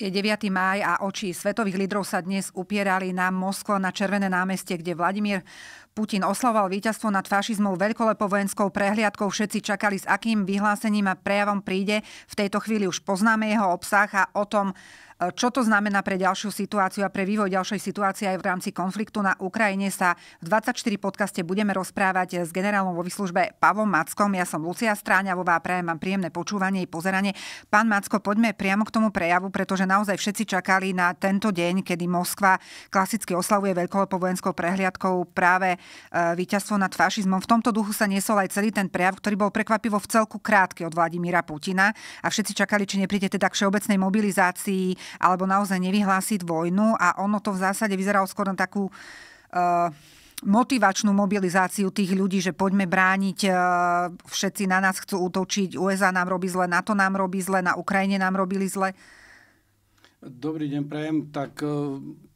Je 9. máj a oči svetových lídrov sa dnes upierali na Moskvo na Červené námestie, kde Vladimír Putin oslavoval víťazstvo nad fašizmou veľkolepo vojenskou prehliadkou. Všetci čakali, s akým vyhlásením a prejavom príde. V tejto chvíli už poznáme jeho obsah a o tom, čo to znamená pre ďalšiu situáciu a pre vývoj ďalšej situácie aj v rámci konfliktu na Ukrajine sa v 24 podcaste budeme rozprávať s generálom vo výslužbe Pavom Mackom. Ja som Lucia Stráňavová, prajem vám príjemné počúvanie i pozeranie. Pán Macko, poďme priamo k tomu prejavu, pretože naozaj všetci čakali na tento deň, kedy Moskva klasicky oslavuje veľkolepou vojenskou prehliadkou práve e, víťazstvo nad fašizmom. V tomto duchu sa niesol aj celý ten prejav, ktorý bol prekvapivo v celku krátky od Vladimíra Putina a všetci čakali, či nepríde teda k všeobecnej mobilizácii alebo naozaj nevyhlásiť vojnu a ono to v zásade vyzeralo skôr na takú eh, motivačnú mobilizáciu tých ľudí, že poďme brániť, eh, všetci na nás chcú útočiť, USA nám robí zle, NATO nám robí zle, na Ukrajine nám robili zle. Dobrý deň, prajem. Tak eh,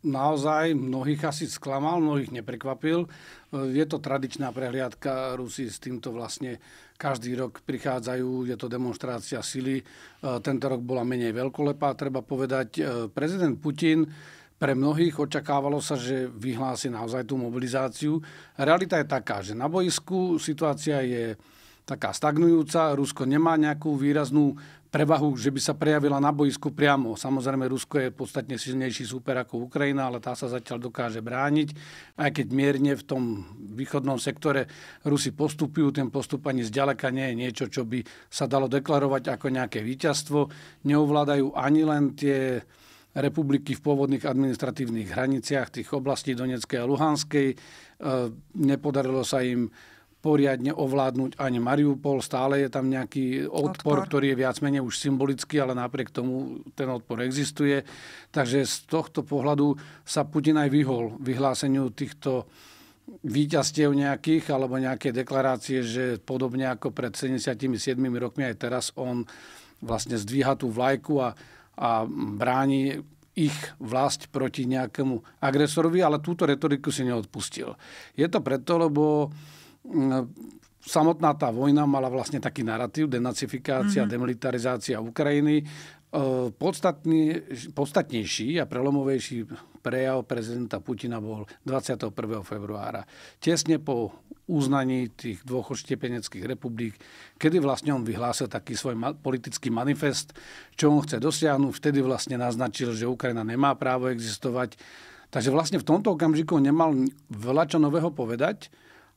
naozaj mnohých asi sklamal, mnohých neprekvapil. Je to tradičná prehliadka. Rusi s týmto vlastne každý rok prichádzajú. Je to demonstrácia sily. E, tento rok bola menej veľkolepá, treba povedať. E, prezident Putin pre mnohých očakávalo sa, že vyhlási naozaj tú mobilizáciu. Realita je taká, že na boisku situácia je taká stagnujúca. Rusko nemá nejakú výraznú prevahu, že by sa prejavila na boisku priamo. Samozrejme, Rusko je podstatne silnejší súper ako Ukrajina, ale tá sa zatiaľ dokáže brániť. Aj keď mierne v tom východnom sektore Rusi postupujú, ten postup ani zďaleka nie je niečo, čo by sa dalo deklarovať ako nejaké víťazstvo. Neovládajú ani len tie republiky v pôvodných administratívnych hraniciach tých oblastí Donetskej a Luhanskej. E, nepodarilo sa im poriadne ovládnuť ani Mariupol. Stále je tam nejaký odpor, odpor. ktorý je viac menej už symbolický, ale napriek tomu ten odpor existuje. Takže z tohto pohľadu sa Putin aj vyhol vyhláseniu týchto výťastiev nejakých alebo nejaké deklarácie, že podobne ako pred 77 rokmi aj teraz on vlastne zdvíha tú vlajku a, a bráni ich vlast proti nejakému agresorovi, ale túto retoriku si neodpustil. Je to preto, lebo No, samotná tá vojna mala vlastne taký narratív, denacifikácia, mm-hmm. demilitarizácia Ukrajiny. E, podstatný, podstatnejší a prelomovejší prejav prezidenta Putina bol 21. februára. Tesne po uznaní tých dvoch štepeneckých republik, kedy vlastne on vyhlásil taký svoj politický manifest, čo on chce dosiahnuť. Vtedy vlastne naznačil, že Ukrajina nemá právo existovať. Takže vlastne v tomto okamžiku nemal veľa čo nového povedať.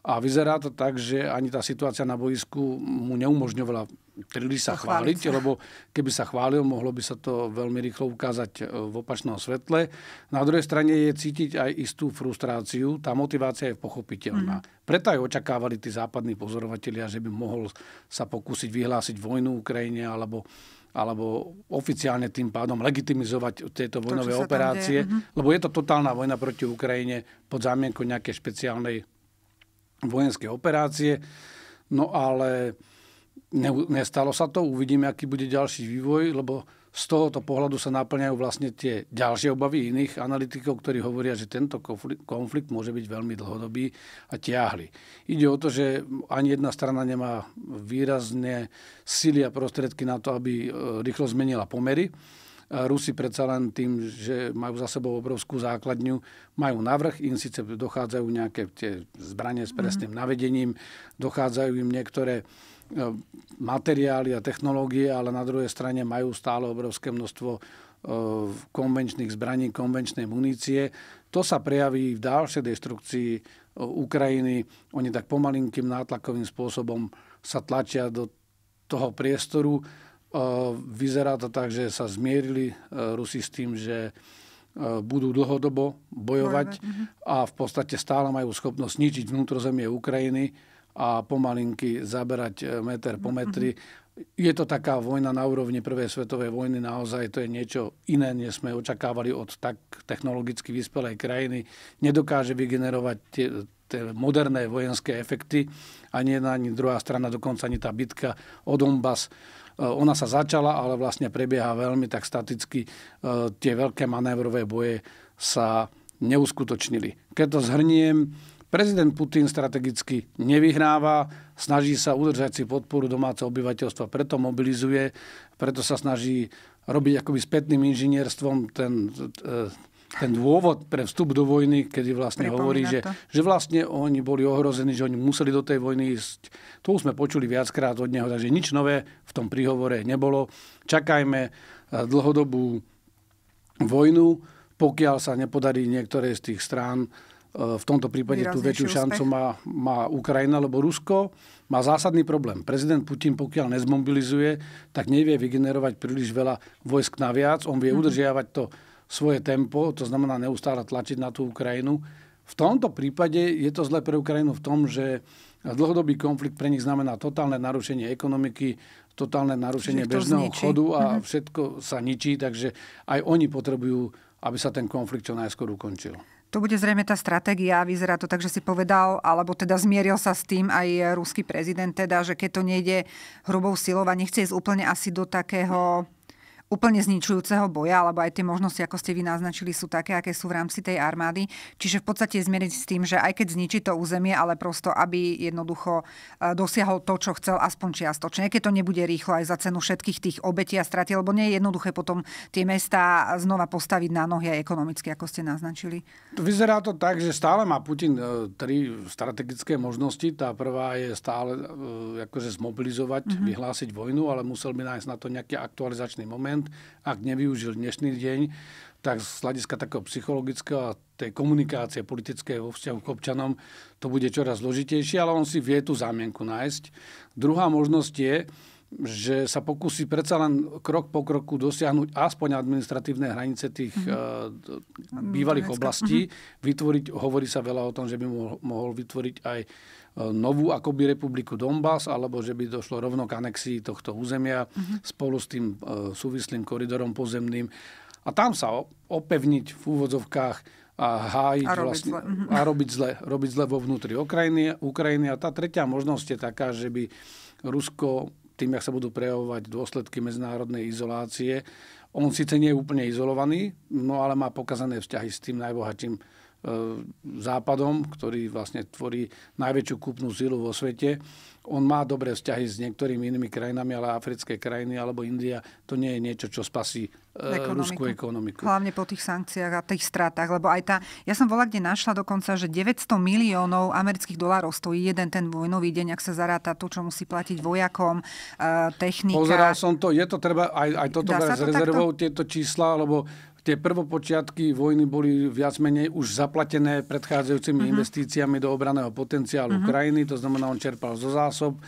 A vyzerá to tak, že ani tá situácia na boisku mu neumožňovala príliš sa chváliť, sa. lebo keby sa chválil, mohlo by sa to veľmi rýchlo ukázať e, v opačnom svetle. Na druhej strane je cítiť aj istú frustráciu, tá motivácia je pochopiteľná. Mm. Preto aj očakávali tí západní pozorovatelia, že by mohol sa pokúsiť vyhlásiť vojnu Ukrajine alebo alebo oficiálne tým pádom legitimizovať tieto vojnové to, operácie, mhm. lebo je to totálna vojna proti Ukrajine pod zámienkou nejakej špeciálnej vojenské operácie. No ale ne, nestalo sa to, uvidíme, aký bude ďalší vývoj, lebo z tohoto pohľadu sa naplňajú vlastne tie ďalšie obavy iných analytikov, ktorí hovoria, že tento konflikt môže byť veľmi dlhodobý a ťahly. Ide o to, že ani jedna strana nemá výrazne sily a prostriedky na to, aby e, rýchlo zmenila pomery. Rusi predsa len tým, že majú za sebou obrovskú základňu, majú navrh, im síce dochádzajú nejaké tie zbranie s presným mhm. navedením, dochádzajú im niektoré e, materiály a technológie, ale na druhej strane majú stále obrovské množstvo e, konvenčných zbraní, konvenčnej munície. To sa prejaví v ďalšej destrukcii e, Ukrajiny. Oni tak pomalinkým nátlakovým spôsobom sa tlačia do toho priestoru Vyzerá to tak, že sa zmierili Rusi s tým, že budú dlhodobo bojovať mhm. a v podstate stále majú schopnosť ničiť vnútrozemie Ukrajiny a pomalinky zaberať e, meter po mhm, metri. Mhm. Je to taká vojna na úrovni Prvej svetovej vojny, naozaj to je niečo iné, než sme očakávali od tak technologicky vyspelej krajiny. Nedokáže vygenerovať tie, tie moderné vojenské efekty, ani jedna, ani druhá strana, dokonca ani tá bitka o Donbass Eh, ona sa začala, ale vlastne prebieha veľmi tak staticky. Eh, tie veľké manévrové boje sa neuskutočnili. Keď to zhrniem, prezident Putin strategicky nevyhráva, snaží sa udržať si podporu domáceho obyvateľstva, preto mobilizuje, preto sa snaží robiť akoby spätným inžinierstvom ten eh, ten dôvod pre vstup do vojny, kedy vlastne Pripomína hovorí, že, že vlastne oni boli ohrození, že oni museli do tej vojny ísť. To už sme počuli viackrát od neho, takže nič nové v tom príhovore nebolo. Čakajme eh, dlhodobú vojnu, pokiaľ sa nepodarí niektoré z tých strán eh, v tomto prípade tú väčšiu úspech. šancu má, má Ukrajina, lebo Rusko má zásadný problém. Prezident Putin, pokiaľ nezmobilizuje, tak nevie vygenerovať príliš veľa vojsk naviac. On vie mm-hmm. udržiavať to svoje tempo, to znamená neustále tlačiť na tú Ukrajinu. V tomto prípade je to zle pre Ukrajinu v tom, že dlhodobý konflikt pre nich znamená totálne narušenie ekonomiky, totálne narušenie bežného zničí. chodu a mhm. všetko sa ničí, takže aj oni potrebujú, aby sa ten konflikt čo najskôr ukončil. To bude zrejme tá stratégia, vyzerá to tak, že si povedal, alebo teda zmieril sa s tým aj ruský prezident, teda, že keď to nejde hrubou silou a nechce ísť úplne asi do takého úplne zničujúceho boja, alebo aj tie možnosti, ako ste vy naznačili, sú také, aké sú v rámci tej armády. Čiže v podstate zmieriť s tým, že aj keď zničí to územie, ale prosto, aby jednoducho e, dosiahol to, čo chcel, aspoň čiastočne. Keď to nebude rýchlo aj za cenu všetkých tých obetí a straty, lebo nie je jednoduché potom tie mesta znova postaviť na nohy aj ekonomicky, ako ste naznačili. Vyzerá to tak, že stále má Putin e, tri strategické možnosti. Tá prvá je stále e, akože zmobilizovať, mm-hmm. vyhlásiť vojnu, ale musel by nájsť na to nejaký aktualizačný moment klient, ak nevyužil dnešný deň, tak z hľadiska takého psychologického a tej komunikácie politické vo vzťahu k občanom to bude čoraz zložitejšie, ale on si vie tú zámienku nájsť. Druhá možnosť je, že sa pokusí predsa len krok po kroku dosiahnuť aspoň administratívne hranice tých mm-hmm. bývalých Turecka. oblastí, mm vytvoriť, hovorí sa veľa o tom, že by mohol, mohol vytvoriť aj E, novú akoby republiku Donbass, alebo že by došlo rovno k anexii tohto územia uh-huh. spolu s tým e, súvislým koridorom pozemným. A tam sa opevniť v úvodzovkách a hájiť a robiť vlastne, zle. Mhm. a robiť zle, robiť zle vo vnútri Ukrajiny, Ukrajiny. A tá tretia možnosť je taká, že by Rusko tým, jak sa budú prejavovať dôsledky medzinárodnej izolácie, on síce nie je úplne izolovaný, no ale má pokazané vzťahy s tým najbohatším E, západom, ktorý vlastne tvorí najväčšiu kúpnu silu vo svete. On má dobré vzťahy s niektorými inými krajinami, ale africké krajiny alebo India, to nie je niečo, čo spasí e, ekonomiku. ruskú ekonomiku. Hlavne po tých sankciách a tých stratách, lebo aj tá, ja som bola kde našla dokonca, že 900 miliónov amerických dolárov stojí jeden ten vojnový deň, ak sa zaráta to, čo musí platiť vojakom, e, technika. Pozeral som to, je to treba, aj, aj toto Dá s to rezervou, takto? tieto čísla, lebo tie prvopočiatky vojny boli viac menej už zaplatené predchádzajúcimi uh-huh. investíciami do obraného potenciálu mhm. uh-huh. krajiny, to znamená, on čerpal zo zásob. E,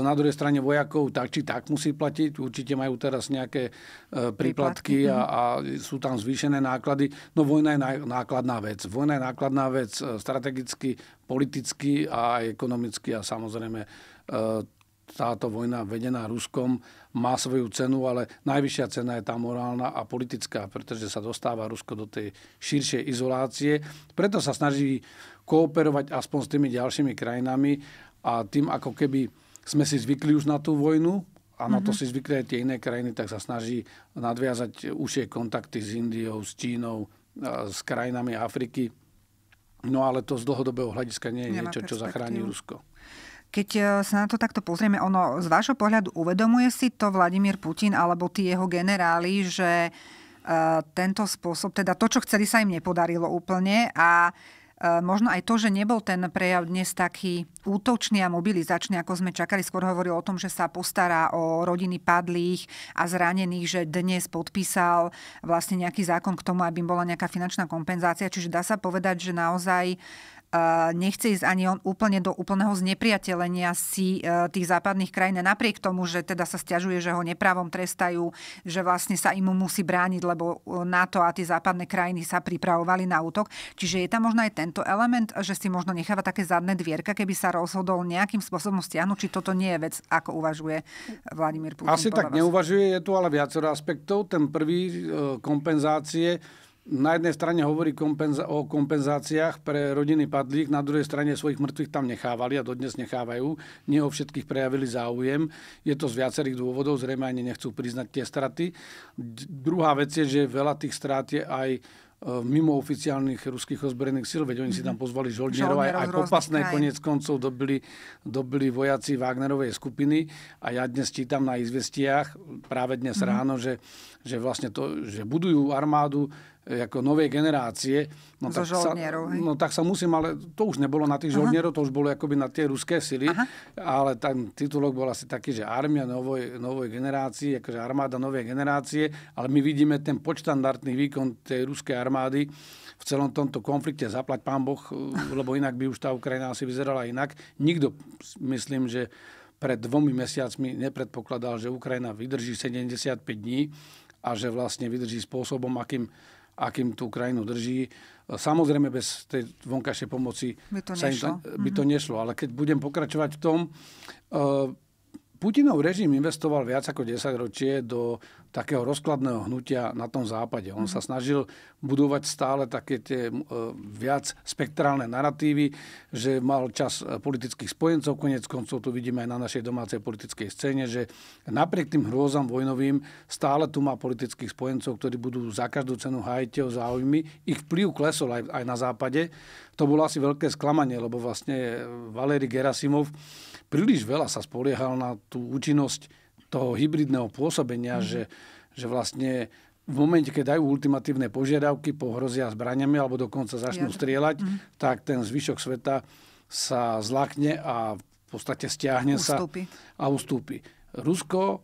na druhej strane vojakov tak či tak musí platiť, určite majú teraz nejaké e, príplatky a, mhm. a sú tam zvýšené náklady. No vojna je nákladná vec. Vojna je nákladná vec e, strategicky, politicky a ekonomicky a samozrejme táto vojna vedená Ruskom má svoju cenu, ale najvyššia cena je tá morálna a politická, pretože sa dostáva Rusko do tej širšej izolácie. Preto sa snaží kooperovať aspoň s tými ďalšími krajinami a tým ako keby sme si zvykli už na tú vojnu, a na to mhm. si zvykli aj tie iné krajiny, tak sa snaží nadviazať užšie kontakty s Indiou, s Čínou, s krajinami Afriky. No ale to z dlhodobého hľadiska nie je Nemá niečo, čo zachráni Rusko. Keď e, sa na to takto pozrieme, ono z vášho pohľadu uvedomuje si to Vladimír Putin alebo tí jeho generáli, že e, tento spôsob, teda to, čo chceli, sa im nepodarilo úplne a e, možno aj to, že nebol ten prejav dnes taký útočný a mobilizačný, ako sme čakali. Skôr hovoril o tom, že sa postará o rodiny padlých a zranených, že dnes podpísal vlastne nejaký zákon k tomu, aby im bola nejaká finančná kompenzácia. Čiže dá sa povedať, že naozaj uh, nechce ísť ani on úplne do úplného znepriatelenia si e, tých západných krajín. Napriek tomu, že teda sa stiažuje, že ho nepravom trestajú, že vlastne sa im musí brániť, lebo e, NATO a tie západné krajiny sa pripravovali na útok. Čiže je tam možno aj tento element, že si možno necháva také zadné dvierka, keby sa rozhodol nejakým spôsobom stiahnuť, či toto nie je vec, ako uvažuje Vladimír Putin. Asi tak neuvažuje, je tu ale viacero aspektov. Ten prvý, e, kompenzácie na jednej strane hovorí kompenza- o kompenzáciách pre rodiny padlých, na druhej strane svojich mŕtvych tam nechávali a dodnes nechávajú. Nie o všetkých prejavili záujem. Je to z viacerých dôvodov, zrejme ani nechcú priznať tie straty. D- druhá vec je, že veľa tých strát je aj e, mimo oficiálnych ruských ozbrojených síl, veď oni si tam mhm. pozvali žoldnierov, aj, aj popasné konec koncov dobili, dobili vojaci Wagnerovej skupiny a ja dnes čítam na izvestiach práve dnes mm-hmm. ráno, že, že vlastne to, že budujú armádu ako novej generácie. No, so tak sa, No tak sa musím, ale to už nebolo na tých žoldnierov, to už bolo akoby na tie ruské sily, Aha. ale ten titulok bol asi taký, že armia novoj, novoj generácie, akože armáda novej generácie, ale my vidíme ten počtandardný výkon tej ruskej armády v celom tomto konflikte, zaplať pán Boh, lebo inak by už tá Ukrajina asi vyzerala inak. Nikto, myslím, že pred dvomi mesiacmi nepredpokladal, že Ukrajina vydrží 75 dní a že vlastne vydrží spôsobom, akým akým tú krajinu drží. Samozrejme, bez tej vonkajšej pomoci by to, sa nešlo. Im, by to mhm. nešlo. Ale keď budem pokračovať v tom, eh, Putinov režim investoval viac ako 10 ročie do takého rozkladného hnutia na tom západe. On sa mhm. snažil budovať stále také tie e, viac spektrálne narratívy, že mal čas e, politických spojencov, konec koncov to vidíme aj na našej domácej politickej scéne, že napriek tým hrôzam vojnovým stále tu má politických spojencov, ktorí budú za každú cenu hájiť jeho záujmy. Ich vplyv klesol aj, aj na západe. To bolo asi veľké sklamanie, lebo vlastne e, Valéry Gerasimov príliš veľa sa spoliehal na tú účinnosť toho hybridného pôsobenia, mm. že, že vlastne v momente, keď dajú ultimatívne požiadavky, pohrozia zbraniami alebo dokonca začnú strieľať, mm. tak ten zvyšok sveta sa zlakne a v podstate stiahne ustúpi. sa a ustúpi. Rusko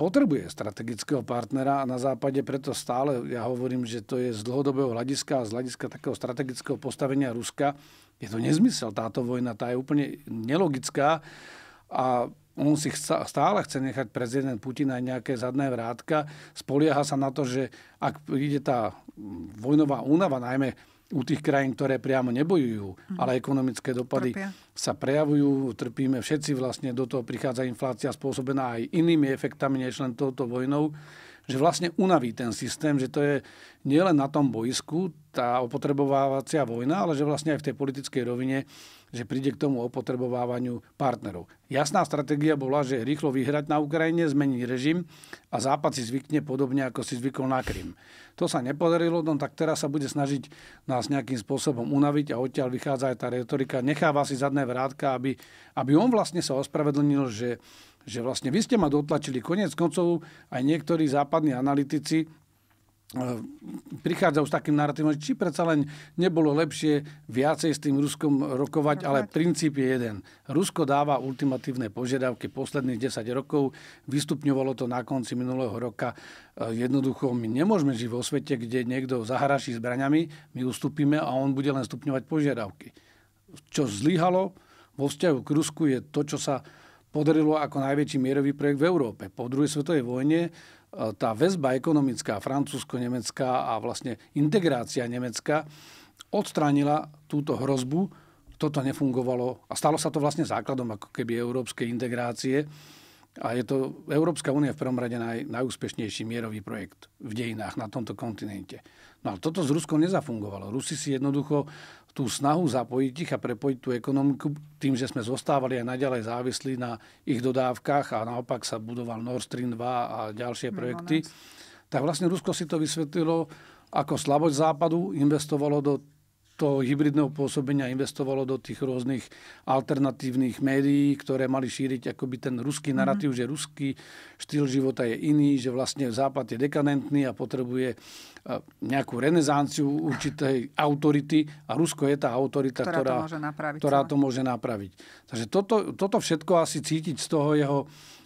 potrebuje strategického partnera a na západe preto stále, ja hovorím, že to je z dlhodobého hľadiska a z hľadiska takého strategického postavenia Ruska, je to nezmysel táto vojna, tá je úplne nelogická a on si chca, stále chce nechať prezident Putina aj nejaké zadné vrátka, spolieha sa na to, že ak ide tá vojnová únava, najmä u tých krajín, ktoré priamo nebojujú, mm. ale ekonomické dopady Trpia. sa prejavujú, trpíme všetci vlastne, do toho prichádza inflácia spôsobená aj inými efektami, než len touto vojnou, že vlastne unaví ten systém, že to je nielen na tom boisku tá opotrebovávacia vojna, ale že vlastne aj v tej politickej rovine že príde k tomu opotrebovávaniu partnerov. Jasná stratégia bola, že rýchlo vyhrať na Ukrajine, zmeniť režim a Západ si zvykne podobne, ako si zvykol na Krym. To sa nepodarilo, no tak teraz sa bude snažiť nás nejakým spôsobom unaviť a odtiaľ vychádza aj tá retorika. Necháva si zadné vrátka, aby, aby on vlastne sa ospravedlnil, že že vlastne vy ste ma dotlačili. Konec koncov aj niektorí západní analytici Ehm, prichádzajú s takým narratívom, či predsa len nebolo lepšie viacej s tým Ruskom rokovať, ale princíp je jeden. Rusko dáva ultimatívne požiadavky posledných 10 rokov, vystupňovalo to na konci minulého roka. Ehm, jednoducho my nemôžeme žiť vo svete, kde niekto zahraší zbraňami, my ustúpime a on bude len stupňovať požiadavky. Čo zlyhalo vo vzťahu k Rusku je to, čo sa podarilo ako najväčší mierový projekt v Európe. Po druhej svetovej vojne tá väzba ekonomická, francúzsko-nemecká a vlastne integrácia Nemecka odstránila túto hrozbu. Toto nefungovalo a stalo sa to vlastne základom ako keby európskej integrácie. A je to Európska únia v prvom rade naj, najúspešnejší mierový projekt v dejinách na tomto kontinente. No ale toto s Ruskom nezafungovalo. Rusi si jednoducho tú snahu zapojiť ich a prepojiť tú ekonomiku tým, že sme zostávali aj naďalej závislí na ich dodávkach a naopak sa budoval Nord Stream 2 a ďalšie projekty, tak vlastne Rusko si to vysvetlilo ako slaboť západu, investovalo do toho hybridného pôsobenia investovalo do tých rôznych alternatívnych médií, ktoré mali šíriť akoby ten ruský mhm. narratív, mm-hmm. že ruský štýl života je iný, že vlastne Západ je dekadentný a potrebuje e, nejakú renesanciu určitej autority a Rusko je tá autorita, ktorá, ktorá, to, môže ktorá to môže napraviť. Takže toto, toto všetko asi cítiť z toho jeho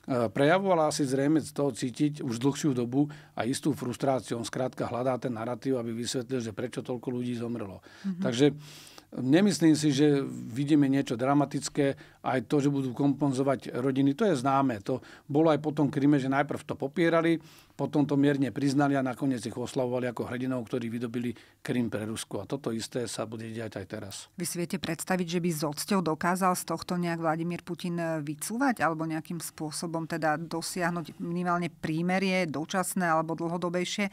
Eh, prejavovala asi zrejme z toho cítiť už dlhšiu dobu a istú frustráciu. On skrátka hľadá ten narratív, aby vysvetlil, že prečo toľko ľudí zomrelo. Mm-hmm. Takže eh, nemyslím si, že vidíme niečo dramatické. Aj to, že budú kompenzovať rodiny, to je známe. To bolo aj potom kríme, že najprv to popierali, potom to mierne priznali a nakoniec ich oslavovali ako hrdinov, ktorí vydobili Krym pre Rusko. A toto isté sa bude diať aj teraz. Vy si viete predstaviť, že by s odsťou dokázal z tohto nejak Vladimír Putin eh, vycúvať alebo nejakým spôsobom teda dosiahnuť minimálne prímerie, dočasné alebo dlhodobejšie,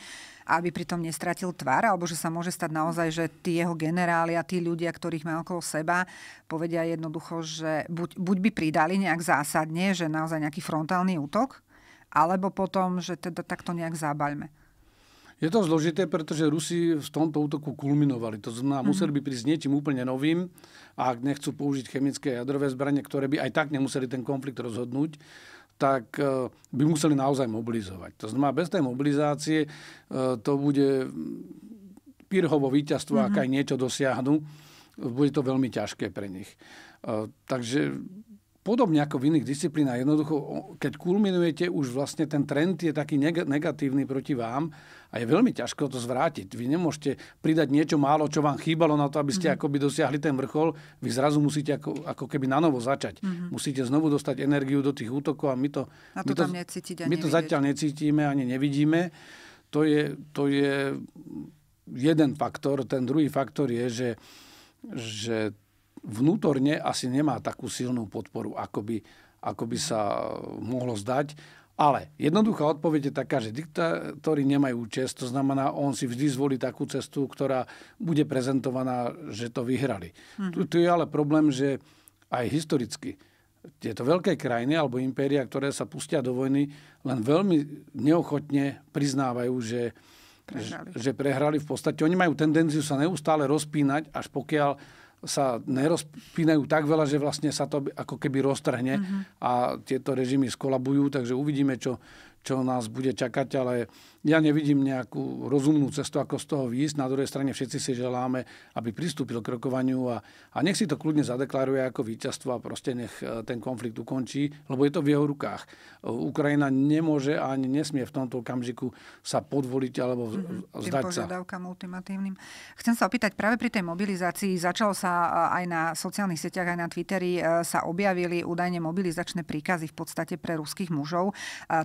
aby pritom nestratil tvár, alebo že sa môže stať naozaj, že tí jeho generáli a tí ľudia, ktorých má okolo seba, povedia jednoducho, že buď, buď by pridali nejak zásadne, že naozaj nejaký frontálny útok, alebo potom, že teda takto nejak zábaľme? Je to zložité, pretože Rusi v tomto útoku kulminovali. To znamená, mm-hmm. museli by prísť niečím úplne novým a ak nechcú použiť chemické a jadrové zbranie, ktoré by aj tak nemuseli ten konflikt rozhodnúť, tak e, by museli naozaj mobilizovať. To znamená, bez tej mobilizácie e, to bude pirhovo víťazstvo, mm-hmm. ak mhm. aj niečo dosiahnu, bude to veľmi ťažké pre nich. E, takže podobne ako v iných disciplínach, jednoducho, keď kulminujete, už vlastne ten trend je taký negatívny proti vám a je veľmi ťažko to zvrátiť. Vy nemôžete pridať niečo málo, čo vám chýbalo na to, aby ste mm-hmm. akoby dosiahli ten vrchol. Vy zrazu musíte ako, ako keby na novo začať. Mm-hmm. Musíte znovu dostať energiu do tých útokov a my to, a to, my to, my to zatiaľ necítime ani nevidíme. To je, to je jeden faktor. Ten druhý faktor je, že, že vnútorne asi nemá takú silnú podporu, ako by, ako by sa mohlo zdať. Ale jednoduchá odpoveď je taká, že diktátori nemajú čest, to znamená, on si vždy zvolí takú cestu, ktorá bude prezentovaná, že to vyhrali. mm Tu, tu je ale problém, že aj historicky tieto veľké krajiny alebo impéria, ktoré sa pustia do vojny, len veľmi neochotne priznávajú, že prehrali. že prehrali v podstate. Oni majú tendenciu sa neustále rozpínať, až pokiaľ sa nerozpínajú tak veľa, že vlastne sa to ako keby roztrhne mm-hmm. a tieto režimy skolabujú, takže uvidíme, čo, čo nás bude čakať, ale ja nevidím nejakú rozumnú cestu, ako z toho výjsť. Na druhej strane všetci si želáme, aby pristúpil k rokovaniu a, a nech si to kľudne zadeklaruje ako víťazstvo a proste nech e, ten konflikt ukončí, lebo je to v jeho rukách. E, Ukrajina nemôže a ani nesmie v tomto okamžiku sa podvoliť alebo mhm, vzdať sa. požiadavkám ultimatívnym. Chcem sa opýtať, práve pri tej mobilizácii začalo sa e, aj na sociálnych sieťach, aj na Twitteri sa objavili údajne mobilizačné príkazy v podstate pre ruských mužov.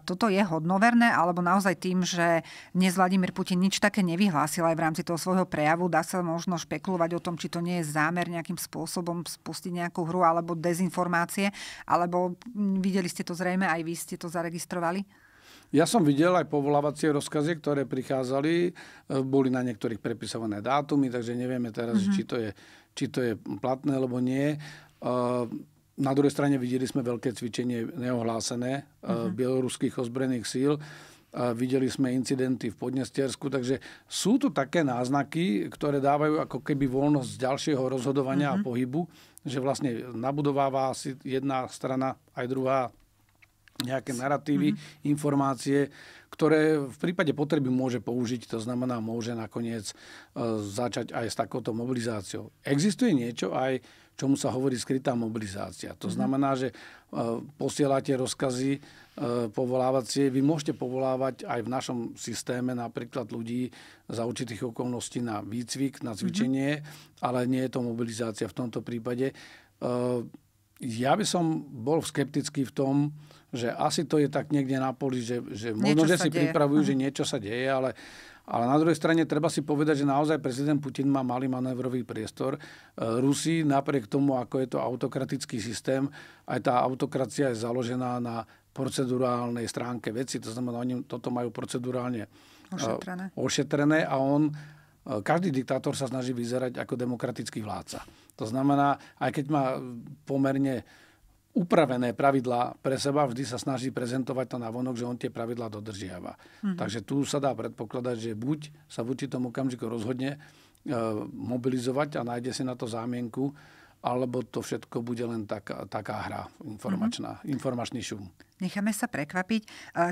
Toto je hodnoverné, alebo naozaj tým, že dnes Vladimír Putin nič také nevyhlásil aj v rámci toho svojho prejavu. Dá sa možno špekulovať o tom, či to nie je zámer nejakým spôsobom spustiť nejakú hru alebo dezinformácie, alebo videli ste to zrejme, aj vy ste to zaregistrovali? Ja som videl aj povolávacie rozkazy, ktoré prichádzali. Eh, boli na niektorých prepisované dátumy, takže nevieme teraz, mm-hmm. či, to je, či to je platné, alebo nie. Eh, na druhej strane videli sme veľké cvičenie neohlásené uh-huh. bieloruských ozbrojených síl. Eh, videli sme incidenty v Podnestersku, takže sú tu také náznaky, ktoré dávajú ako keby voľnosť ďalšieho rozhodovania uh-huh. a mhm. pohybu, že vlastne nabudováva si jedna strana aj druhá nejaké narratívy, mm-hmm. informácie, ktoré v prípade potreby môže použiť, to znamená, môže nakoniec e, začať aj s takouto mobilizáciou. Existuje niečo aj, čomu sa hovorí skrytá mobilizácia. To mhm. znamená, že e, posielate rozkazy e, povolávacie, vy môžete povolávať aj v našom systéme napríklad ľudí za určitých okolností na výcvik, na mhm. cvičenie, mm-hmm. ale nie je to mobilizácia v tomto prípade. Ja by som bol skeptický v tom, že asi to je tak niekde na poli, že, že možno, že si deje. pripravujú, uh-huh. že mhm. niečo sa deje, ale, ale na druhej strane treba si povedať, že naozaj prezident Putin má malý manévrový priestor. E, Rusi, napriek tomu, ako je to autokratický systém, aj tá autokracia je založená na procedurálnej stránke veci, to znamená, oni toto majú procedurálne e, ošetrené, ošetrené a on e, každý diktátor sa snaží vyzerať ako demokratický vládca. To znamená, aj keď má pomerne upravené pravidlá pre seba, vždy sa snaží prezentovať to na vonok, že on tie pravidlá dodržiava. Mm-hmm. Takže tu sa dá predpokladať, že buď sa v určitom okamžiku rozhodne e, mobilizovať a nájde si na to zámienku, alebo to všetko bude len tak, taká hra informačná, mm-hmm. informačný šum. Necháme sa prekvapiť.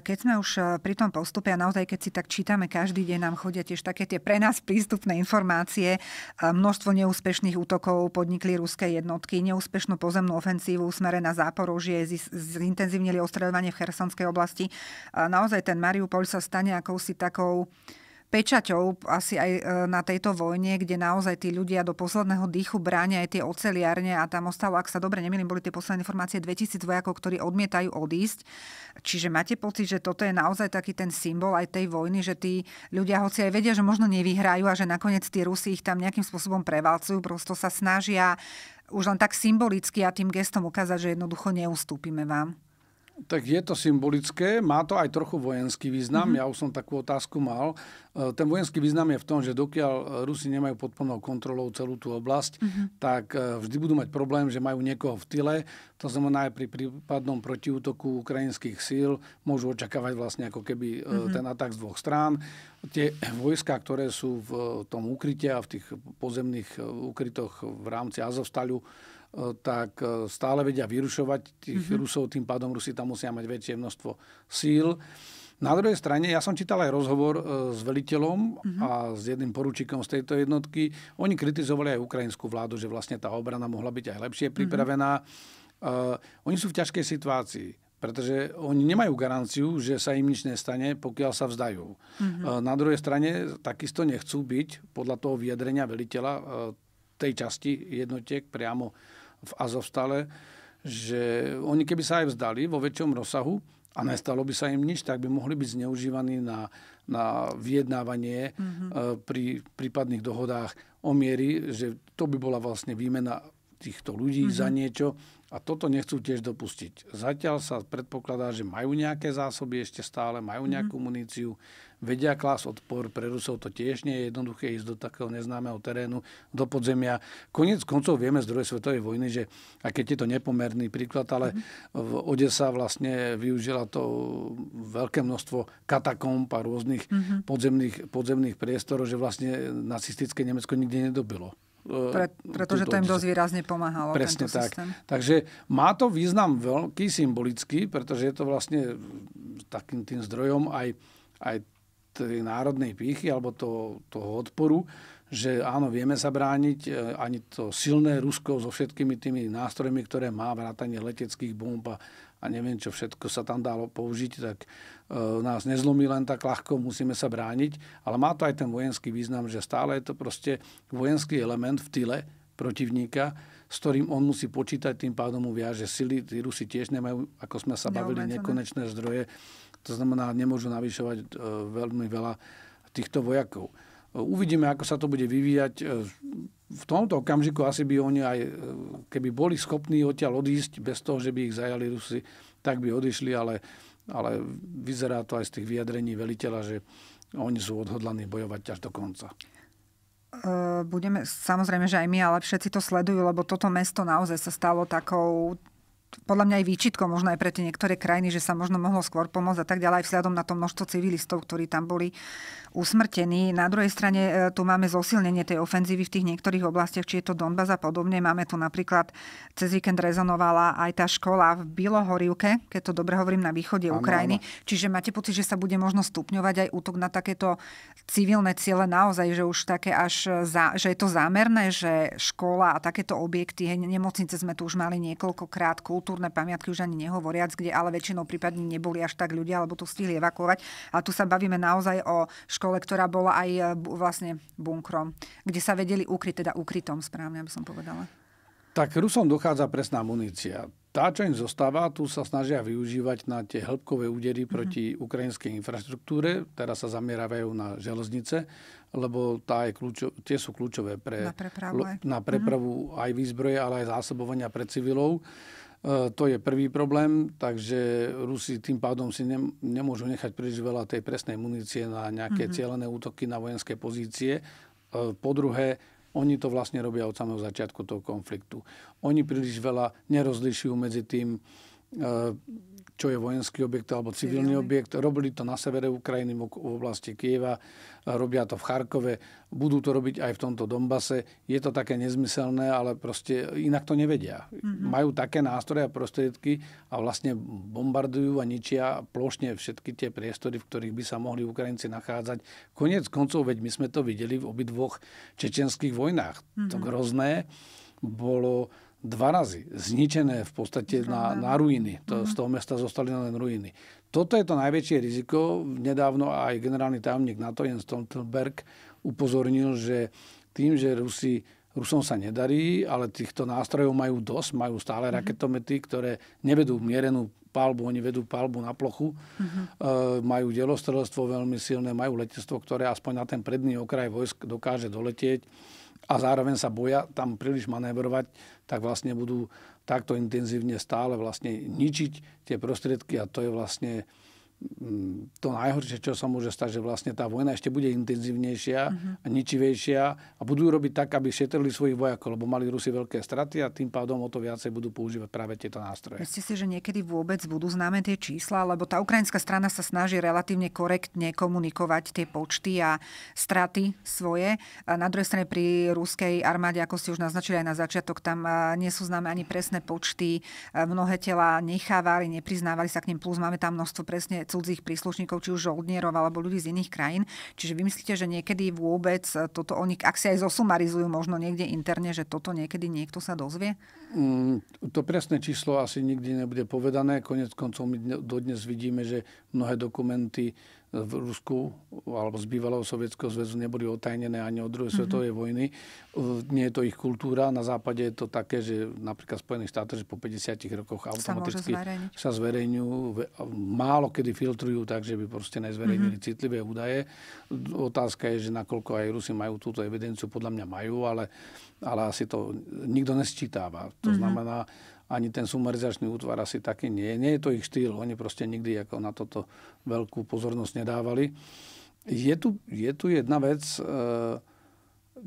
Keď sme už e, pri tom postupe a naozaj, keď si tak čítame každý deň, nám chodia tiež také tie pre nás prístupné informácie. Množstvo neúspešných útokov podnikli ruské jednotky, neúspešnú pozemnú ofensívu smere na Záporožie, zintenzívnili ostreľovanie v Chersonskej oblasti. Naozaj ten Mariupol sa stane akousi takou pečaťou asi aj e, na tejto vojne, kde naozaj tí ľudia do posledného dýchu bránia aj tie oceliárne a tam ostalo, ak sa dobre nemýlim, boli tie posledné informácie 2000 vojakov, ktorí odmietajú odísť. Čiže máte pocit, že toto je naozaj taký ten symbol aj tej vojny, že tí ľudia hoci aj vedia, že možno nevyhrajú a že nakoniec tí Rusi ich tam nejakým spôsobom prevalcujú, prosto sa snažia už len tak symbolicky a tým gestom ukázať, že jednoducho neustúpime vám. Tak je to symbolické, má to aj trochu vojenský význam. Mm-hmm. Ja už som takú otázku mal. E, ten vojenský význam je v tom, že dokiaľ e, Rusi nemajú pod plnou kontrolou celú tú oblasť, mm-hmm. tak e, vždy budú mať problém, že majú niekoho v tyle. To znamená, aj pri prípadnom protiútoku ukrajinských síl môžu očakávať vlastne ako keby mm-hmm. ten atak z dvoch strán. Tie vojska, ktoré sú v tom ukryte a v tých pozemných ukrytoch v rámci Azovstalu, Eh, tak eh, stále vedia vyrušovať tých mm-hmm. Rusov, tým pádom Rusi tam musia mať väčšie množstvo síl. Na druhej strane, ja som čítal aj rozhovor eh, s veliteľom mm-hmm. a s jedným poručíkom z tejto jednotky. Oni kritizovali aj ukrajinskú vládu, že vlastne tá obrana mohla byť aj lepšie mhm. pripravená. Mm-hmm. Uh, oni sú v ťažkej situácii pretože oni nemajú garanciu, že sa im nič nestane, pokiaľ sa vzdajú. Mm-hmm. Na druhej strane takisto nechcú byť, podľa toho vyjadrenia veliteľa tej časti jednotiek priamo v Azovstale, že oni keby sa aj vzdali vo väčšom rozsahu a nestalo by sa im nič, tak by mohli byť zneužívaní na, na vyjednávanie mm-hmm. pri prípadných dohodách o miery, že to by bola vlastne výmena týchto ľudí mm-hmm. za niečo a toto nechcú tiež dopustiť. Zatiaľ sa predpokladá, že majú nejaké zásoby ešte stále, majú mhm. nejakú mm-hmm. muníciu, vedia klas odpor. Pre Rusov to tiež nie je jednoduché ísť do takého neznámeho terénu, do podzemia. Konec koncov vieme z druhej svetovej vojny, že a keď je to nepomerný príklad, ale mm-hmm. Odesa vlastne využila to veľké množstvo katakomb a rôznych mm-hmm. podzemných, podzemných priestorov, že vlastne nacistické Nemecko nikde nedobilo. E, pre, pretože to im dosť výrazne pomáhalo. Presne tento tak. Systém. Takže má to význam veľký symbolický, pretože je to vlastne takým tým zdrojom aj, aj tej národnej pýchy alebo to, toho odporu, že áno, vieme sa brániť, e, ani to silné Rusko so všetkými tými nástrojmi, ktoré má, vrátanie leteckých bomb a, a neviem čo všetko sa tam dalo použiť, tak e, nás nezlomí len tak ľahko, musíme sa brániť. Ale má to aj ten vojenský význam, že stále je to proste vojenský element v tyle protivníka, s ktorým on musí počítať, tým pádom mu viaže sily. Tí Rusi tiež nemajú, ako sme sa bavili, nekonečné zdroje to znamená, nemôžu navyšovať e, veľmi veľa týchto vojakov. E, uvidíme, ako sa to bude vyvíjať. E, v tomto okamžiku asi by oni aj, keby boli schopní odtiaľ odísť bez toho, že by ich zajali Rusi, tak by odišli, ale, ale vyzerá to aj z tých vyjadrení veliteľa, že oni sú odhodlaní bojovať až do konca budeme, samozrejme, že aj my, ale všetci to sledujú, lebo toto mesto naozaj sa stalo takou podľa mňa aj výčitko možno aj pre tie niektoré krajiny, že sa možno mohlo skôr pomôcť a tak ďalej, aj vzhľadom na to množstvo civilistov, ktorí tam boli usmrtení. Na druhej strane e, tu máme zosilnenie tej ofenzívy v tých niektorých oblastiach, či je to Donbass a podobne. Máme tu napríklad, cez víkend rezonovala aj tá škola v Bilohorivke, keď to dobre hovorím, na východe ano, Ukrajiny. Ano. Čiže máte pocit, že sa bude možno stupňovať aj útok na takéto civilné ciele naozaj, že už také až, e, za, že je to zámerné, že škola a takéto objekty, nemocnice sme tu už mali niekoľkokrát, kultúrne pamiatky už ani nehovoriac, kde ale väčšinou prípadne neboli až tak ľudia, alebo to stihli evakuovať. A tu sa bavíme naozaj o škole, ktorá bola aj e, vlastne bunkrom, kde sa vedeli ukryť, teda ukrytom správne, aby som povedala. Tak Rusom dochádza presná munícia. Tá, čo im zostáva, tu sa snažia využívať na tie hĺbkové údery mhm. proti ukrajinskej infraštruktúre. Teraz sa zamierajú na železnice, lebo tá je kľúčo, tie sú kľúčové pre, na prepravu, aj. na prepravu mm aj výzbroje, ale aj zásobovania pre civilov. Eh, to je prvý problém, takže Rusi tým pádom si ne, nemôžu nechať príliš veľa tej presnej munície na nejaké mm-hmm. cieľené útoky na vojenské pozície. Eh, po druhé, oni to vlastne robia od samého začiatku toho konfliktu. Oni príliš veľa nerozlišujú medzi tým, eh, čo je vojenský objekt alebo civilný objekt. Robili to na severe Ukrajiny v oblasti Kieva, robia to v Charkove, budú to robiť aj v tomto Dombase. Je to také nezmyselné, ale proste inak to nevedia. Mm-hmm. Majú také nástroje a prostriedky a vlastne bombardujú a ničia plošne všetky tie priestory, v ktorých by sa mohli Ukrajinci nachádzať. Konec koncov, veď my sme to videli v obidvoch čečenských vojnách. Mm-hmm. To hrozné mhm. bolo dva razy zničené v podstate na, na ruiny. To, mhm. z toho mesta zostali len ruiny. Toto je to najväčšie riziko. Nedávno aj generálny tajomník NATO Jens Stoltenberg upozornil, že tým, že Rusi Rusom sa nedarí, ale týchto nástrojov majú dosť, majú stále mhm. raketomety, ktoré nevedú mierenú palbu, oni vedú palbu na plochu, uh-huh. e, majú delostrelstvo veľmi silné, majú letectvo, ktoré aspoň na ten predný okraj vojsk dokáže doletieť a zároveň sa boja tam príliš manévrovať, tak vlastne budú takto intenzívne stále vlastne ničiť tie prostriedky a to je vlastne Mm, to najhoršie, čo sa môže stať, že vlastne tá vojna ešte bude intenzívnejšia uh-huh. a ničivejšia a budú robiť tak, aby šetrili svojich vojakov, lebo mali Rusi veľké straty a tým pádom o to viacej budú používať práve tieto nástroje. Myslíte si, že niekedy vôbec budú známe tie čísla, lebo tá ukrajinská strana sa snaží relatívne korektne komunikovať tie počty a straty svoje. A na druhej strane pri ruskej armáde, ako ste už naznačili aj na začiatok, tam nie sú známe ani presné počty. Mnohé tela nechávali, nepriznávali sa k nim, plus máme tam množstvo presne cudzích príslušníkov, či už žoldnierov alebo ľudí z iných krajín. Čiže vymyslíte, že niekedy vôbec e, toto oni, ak si aj zosumarizujú možno niekde interne, že toto niekedy niekto sa dozvie? Mm, to presné číslo asi nikdy nebude povedané. Konec koncov my dodnes vidíme, že mnohé dokumenty v Rusku alebo z bývalého sovietského zväzu neboli otajnené ani od druhej mm-hmm. svetovej mhm. vojny. Nie je to ich kultúra. Na západe je to také, že napríklad Spojených štátov, že po 50 rokoch automaticky sa, sa zverejňujú. Málo kedy filtrujú tak, že by proste nezverejnili mm-hmm. citlivé údaje. Otázka je, že nakoľko aj Rusi majú túto evidenciu, podľa mňa majú, ale, ale asi to nikto nesčítáva. To mm-hmm. znamená, ani ten sumarizačný útvar asi taký nie. Nie je to ich štýl, oni proste nikdy ako na toto veľkú pozornosť nedávali. Je tu, je tu jedna vec, e,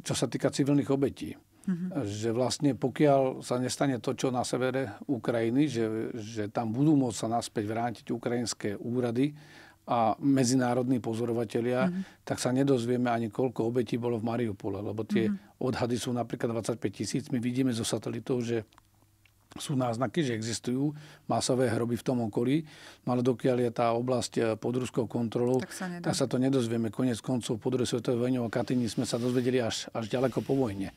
čo sa týka civilných obetí. Mm-hmm. Že vlastne pokiaľ sa nestane to, čo na severe Ukrajiny, že, že tam budú môcť sa naspäť vrátiť ukrajinské úrady a medzinárodní pozorovatelia, mm-hmm. tak sa nedozvieme ani koľko obetí bolo v Mariupole, lebo tie mm-hmm. odhady sú napríklad 25 tisíc. My vidíme zo satelitov, že sú náznaky, že existujú masové hroby v tom okolí, no ale dokiaľ je tá oblasť e, pod ruskou kontrolou, tak sa, tak sa to nedozvieme. Konec koncov po druhej svetovej vojne o Katyni sme sa dozvedeli až, až ďaleko po vojne.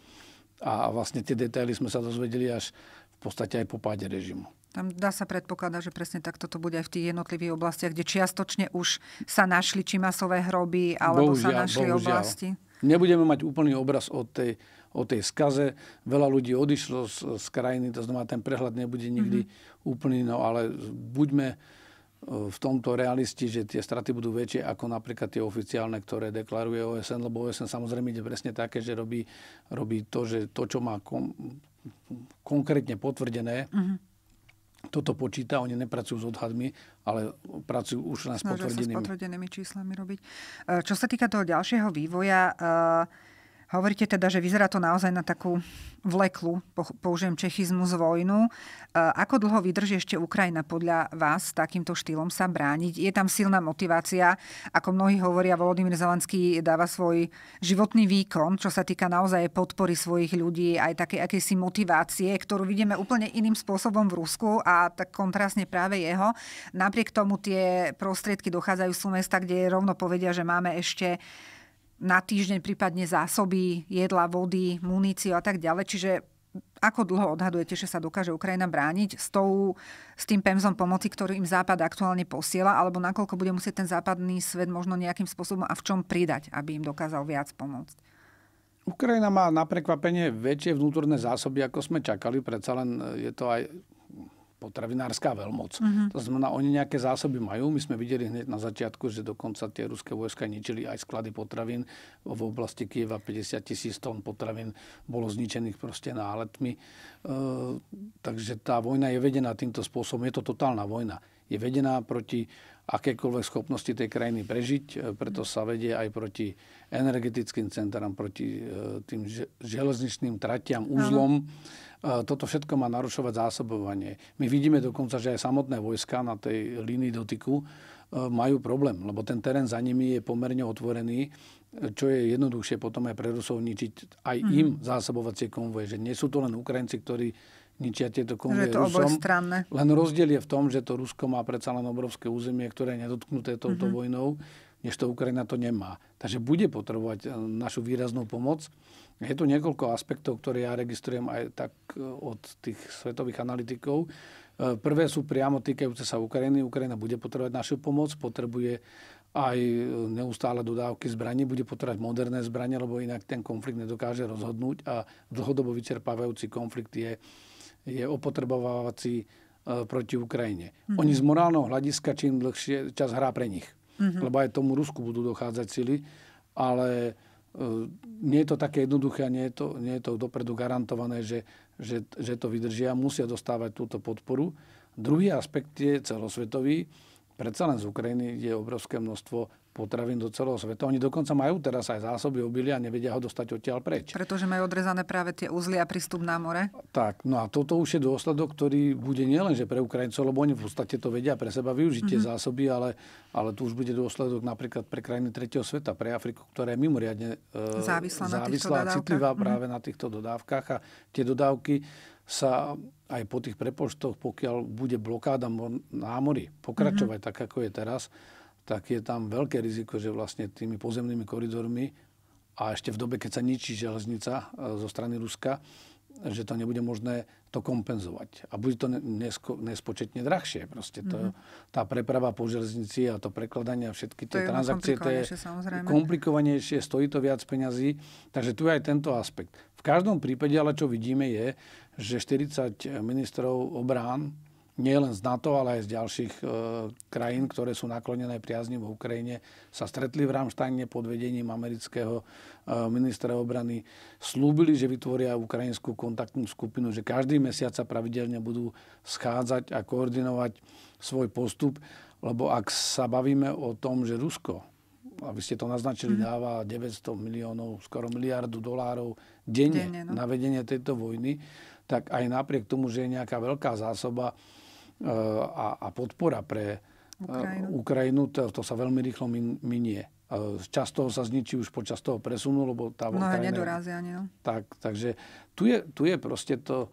A vlastne tie detaily sme sa dozvedeli až v podstate aj po páde režimu. Tam dá sa predpokladať, že presne takto to bude aj v tých jednotlivých oblastiach, kde čiastočne už sa našli či masové hroby, alebo bohužiaľ, sa našli bohužiaľ. oblasti. Nebudeme mať úplný obraz o tej o tej skaze. Veľa ľudí odišlo z, z krajiny, to znamená, ten prehľad nebude nikdy mm-hmm. úplný, no ale buďme e, v tomto realisti, že tie straty budú väčšie ako napríklad tie oficiálne, ktoré deklaruje OSN, lebo OSN samozrejme ide presne také, že robí, robí to, že to, čo má kom, konkrétne potvrdené, mm-hmm. toto počíta, oni nepracujú s odhadmi, ale pracujú už len s potvrdenými. s potvrdenými číslami robiť. E, čo sa týka toho ďalšieho vývoja, uh Hovoríte teda, že vyzerá to naozaj na takú vleklu, použijem čechizmu z vojnu. E, ako dlho vydrží ešte Ukrajina podľa vás takýmto štýlom sa brániť? Je tam silná motivácia, ako mnohí hovoria, Volodymyr Zelenský dáva svoj životný výkon, čo sa týka naozaj podpory svojich ľudí, aj také akési motivácie, ktorú vidíme úplne iným spôsobom v Rusku a tak kontrastne práve jeho. Napriek tomu tie prostriedky dochádzajú sú mesta, kde rovno povedia, že máme ešte na týždeň prípadne zásoby jedla, vody, muníciu a tak ďalej. Čiže ako dlho odhadujete, že sa dokáže Ukrajina brániť s, tou, s tým pemzom pomoci, ktorý im Západ aktuálne posiela, alebo nakoľko bude musieť ten západný svet možno nejakým spôsobom a v čom pridať, aby im dokázal viac pomôcť? Ukrajina má na prekvapenie väčšie vnútorné zásoby, ako sme čakali. Predsa len e, je to aj potravinárska veľmoc. Mm-hmm. To znamená, oni nejaké zásoby majú. My sme videli hneď na začiatku, že dokonca tie ruské vojska ničili aj sklady potravín. V oblasti Kieva 50 tisíc tón potravín bolo zničených proste náletmi. E, takže tá vojna je vedená týmto spôsobom. Je to totálna vojna. Je vedená proti akékoľvek schopnosti tej krajiny prežiť, e, preto sa vedie aj proti energetickým centrám, proti e, tým železničným tratiam, úzlom. Aha. Toto všetko má narušovať zásobovanie. My vidíme dokonca, že aj samotné vojska na tej línii dotyku e, majú problém, lebo ten terén za nimi je pomerne otvorený, čo je jednoduchšie potom aj pre Rusov ničiť aj mm. hmm im zásobovacie konvoje. Že nie sú to len Ukrajinci, ktorí ničia tieto konvoje to Rusom. Obojstranné. Len rozdiel je v tom, že to Rusko má predsa len obrovské územie, ktoré je nedotknuté touto mm-hmm. vojnou, než to Ukrajina to nemá. Takže bude potrebovať e, našu výraznú pomoc. Je tu niekoľko aspektov, ktoré ja registrujem aj tak e, od tých svetových analytikov. E, prvé sú priamo týkajúce sa Ukrajiny. Ukrajina bude potrebovať našu pomoc, potrebuje aj e, neustále dodávky zbraní, bude potrebovať moderné zbranie, lebo inak ten konflikt nedokáže rozhodnúť a dlhodobo vyčerpávajúci konflikt je, je opotrebovávací proti Ukrajine. Mm-hmm. Oni z morálneho hľadiska čím dlhšie čas hrá pre nich, mm-hmm. lebo aj tomu Rusku budú dochádzať sily, ale E, nie je to také jednoduché a nie je to, nie je to dopredu garantované, že, že, že to vydržia. Musia dostávať túto podporu. Druhý aspekt je celosvetový. Predsa len z Ukrajiny je obrovské množstvo potravín do celého sveta. Oni dokonca majú teraz aj zásoby obilia a nevedia ho dostať odtiaľ preč. Pretože majú odrezané práve tie uzly a prístup na more? Tak, no a toto už je dôsledok, ktorý bude nielenže pre Ukrajincov, lebo oni v podstate to vedia pre seba využiť mm-hmm. zásoby, ale, ale tu už bude dôsledok napríklad pre krajiny tretieho sveta, pre Afriku, ktorá je mimoriadne e, závislá, závislá a citlivá mm-hmm. práve na týchto dodávkach a tie dodávky sa aj po tých prepoštoch, pokiaľ bude blokáda námory pokračovať mm-hmm. tak, ako je teraz, tak je tam veľké riziko, že vlastne tými pozemnými koridormi a ešte v dobe, keď sa ničí železnica e, zo strany Ruska, že to nebude možné to kompenzovať. A bude to nesko, nespočetne drahšie. Proste to, mm-hmm. tá preprava po železnici a to prekladanie a všetky tie to transakcie, to je samozrejme. komplikovanejšie, stojí to viac peňazí. Takže tu je aj tento aspekt. V každom prípade ale čo vidíme je, že 40 ministrov obrán nielen z NATO, ale aj z ďalších e, krajín, ktoré sú naklonené v Ukrajine, sa stretli v Ramštajne pod vedením amerického e, ministra obrany. Slúbili, že vytvoria ukrajinskú kontaktnú skupinu, že každý mesiac sa pravidelne budú schádzať a koordinovať svoj postup. Lebo ak sa bavíme o tom, že Rusko aby ste to naznačili, mm. dáva 900 miliónov, skoro miliardu dolárov denne, denne no. na vedenie tejto vojny, tak aj napriek tomu, že je nejaká veľká zásoba a, a podpora pre e, Ukrajinu, Ukrajinu to, to sa veľmi rýchlo minie. E, Časť toho sa zničí už počas toho presunu, lebo tá No Ukrajina, nedorazia, nie? Tak, takže tu je, tu je proste to uh,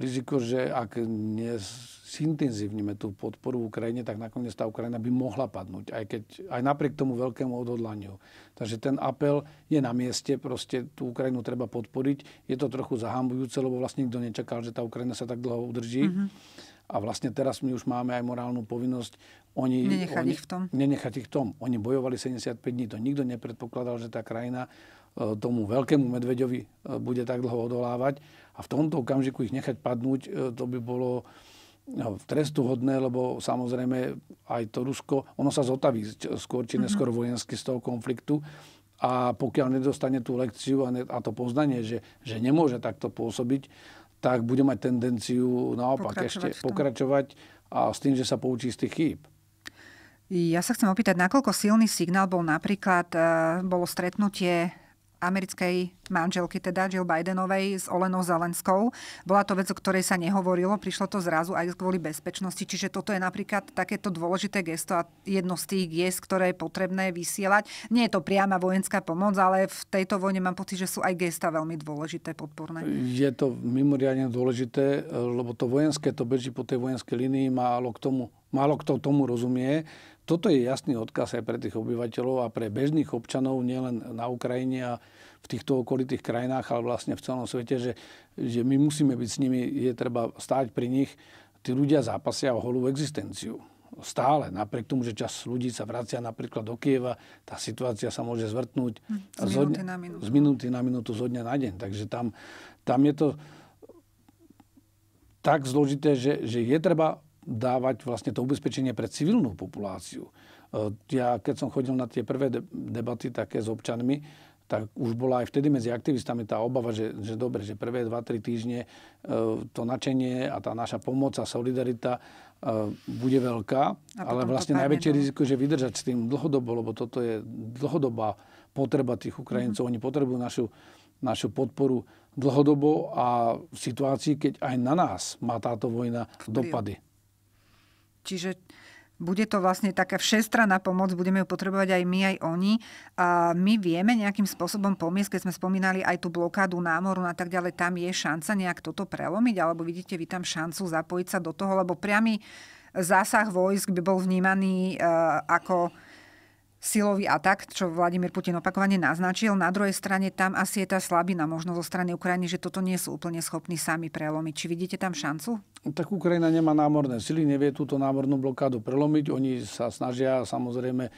riziko, že ak nesintenzívnime tú podporu v Ukrajine, tak nakoniec tá Ukrajina by mohla padnúť, aj, keď, aj napriek tomu veľkému odhodlaniu. Takže ten apel je na mieste, proste tú Ukrajinu treba podporiť. Je to trochu zahambujúce, lebo vlastne nikto nečakal, že tá Ukrajina sa tak dlho udrží. Mm-hmm a vlastne teraz my už máme aj morálnu povinnosť oni, nenechať, oni, ich v tom. nenechať ich v tom. Oni bojovali 75 dní, to nikto nepredpokladal, že tá krajina e, tomu veľkému medveďovi e, bude tak dlho odolávať. A v tomto okamžiku ich nechať padnúť, e, to by bolo no, trestu hodné, lebo samozrejme aj to Rusko, ono sa zotaví skôr či mhm. neskôr vojensky z toho konfliktu. A pokiaľ nedostane tú lekciu a, ne, a to poznanie, že, že nemôže takto pôsobiť, tak bude mať tendenciu naopak pokračovať ešte pokračovať a s tým, že sa poučí z tých chýb. Ja sa chcem opýtať, nakoľko silný signál bol napríklad, eh, bolo stretnutie americkej manželky, teda Jill Bidenovej s Olenou Zelenskou. Bola to vec, o ktorej sa nehovorilo, prišlo to zrazu aj kvôli bezpečnosti, čiže toto je napríklad takéto dôležité gesto a jedno z tých gest, ktoré je potrebné vysielať. Nie je to priama vojenská pomoc, ale v tejto vojne mám pocit, že sú aj gesta veľmi dôležité, podporné. Je to mimoriadne dôležité, lebo to vojenské, to beží po tej vojenskej línii, málo k tomu málo kto tomu rozumie toto je jasný odkaz aj pre tých obyvateľov a pre bežných občanov, nielen na Ukrajine a v týchto okolitých krajinách, ale vlastne v celom svete, že, že my musíme byť s nimi, je treba stáť pri nich. Tí ľudia zápasia o holú existenciu. Stále, napriek tomu, že čas ľudí sa vracia napríklad do Kieva, tá situácia sa môže zvrtnúť hm, z, zo minúty, na minútu. z minúty na minútu, zo dňa na deň. Takže tam, tam je to tak zložité, že, že je treba dávať vlastne to ubezpečenie pre civilnú populáciu. E, ja keď som chodil na tie prvé debaty také s občanmi, tak už bola aj vtedy medzi aktivistami tá obava, že, že dobre, že prvé 2-3 týždne e, to načenie a tá naša pomoc a solidarita e, bude veľká, ale vlastne najväčšie no. riziko riziko, že vydržať s tým dlhodobo, lebo toto je dlhodobá potreba tých Ukrajincov. Mm-hmm. Oni potrebujú našu, našu podporu dlhodobo a v situácii, keď aj na nás má táto vojna vplyv. dopady. Čiže bude to vlastne taká všestranná pomoc, budeme ju potrebovať aj my, aj oni. A my vieme nejakým spôsobom pomiesť, keď sme spomínali aj tú blokádu námoru a tak ďalej, tam je šanca nejak toto prelomiť, alebo vidíte vy tam šancu zapojiť sa do toho, lebo priamy zásah vojsk by bol vnímaný uh, ako silový atak, čo Vladimír Putin opakovane naznačil. Na druhej strane tam asi je tá slabina možno zo strany Ukrajiny, že toto nie sú úplne schopní sami prelomiť. Či vidíte tam šancu? No tak Ukrajina nemá námorné sily, nevie túto námornú blokádu prelomiť. Oni sa snažia samozrejme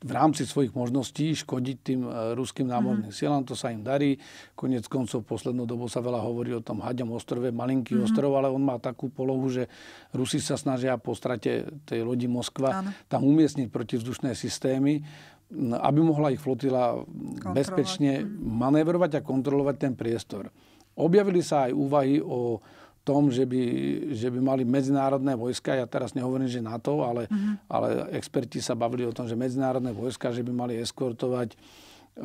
v rámci svojich možností škodiť tým eh, ruským námorným mm-hmm. silám. To sa im darí. Konec koncov poslednú dobu sa veľa hovorí o tom Haďom ostrove, malinký mm-hmm. ostrov, ale on má takú polohu, že Rusi sa snažia po strate tej lodi Moskva Áno. tam umiestniť protivzdušné systémy aby mohla ich flotila bezpečne mhm. manévrovať a kontrolovať ten priestor. Objavili sa aj úvahy o tom, že by, že by mali medzinárodné vojska, ja teraz nehovorím, že NATO, ale, uh-huh. ale experti sa bavili o tom, že medzinárodné vojska, že by mali eskortovať eh,